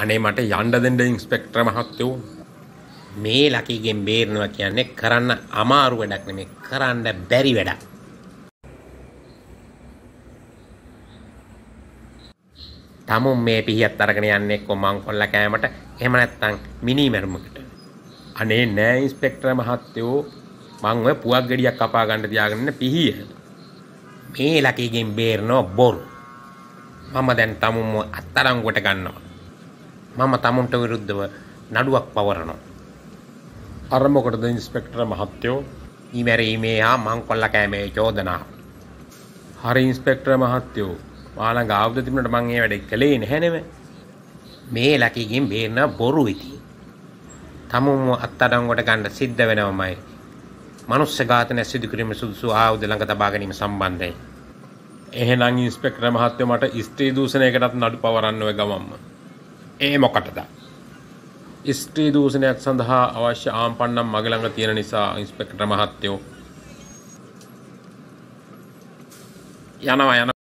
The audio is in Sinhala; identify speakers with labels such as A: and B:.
A: අනේ මට යන්න දෙන්න ඉන්ස්පෙක්ටර් මහත්තයෝ මේ ලකීගෙන් බේරනවා කියන්නේ කරන්න අමාරු වැඩක් නෙමෙයි කරන්න බැරි වැඩක් තමුන් මේ පිහියත් අරගෙන යන්නේ එක්ක මංකොල්ල කෑමට එහෙම නැත්නම් මිනි මැරුමකට අනේ නෑ ඉන්ස්පෙක්ටර් මහත්තයෝ මං ඔය පුවක් ගෙඩියක් කපා ගන්න තියාගෙන පිහිය මේ ලකීගෙන් බේරනවා බොරු මම දැන් තමුන්ව අත්තරංගුවට ගන්නවා මම තමුන්ට විරුද්ධව නඩුවක් පවරනවා. අරමොකටද ඉන්ස්පෙක්ටර මහත්තයෝ ඉමැරීමේ හා මංකොල්ල කෑමේ චෝදනා. හරි ඉන්ස්පෙක්ටර මහත්තයෝ මාළඟ ආවුධ තිබුණට මං ඒ වැඩේ කළේ නැහැනෙම. මේ ලකීගෙන් බේරන බොරු ඉති. තමුන්ව අත්අඩංගුවට ගන්න සිද්ධ වෙනවමයි. මනුස්ස ඝාතනය සිදු කිරීම සුදුසු ආයුධ ළඟ තබා ගැනීම සම්බන්ධයෙන්.
B: එහෙනම් ඉන්ස්පෙක්ටර මහත්තයෝ මට ස්ත්‍රී දූෂණයකටත් නඩු පවරන්න ඔය ගමම්ම. ඒ මොකටද? ස්ත්‍රී දූෂණයක් සඳහා අවශ්‍ය ආම්පන්නම් මගේ ළඟ තියෙන නිසා ඉන්ස්පෙක්ටර් මහත්තයෝ යනවා යනවා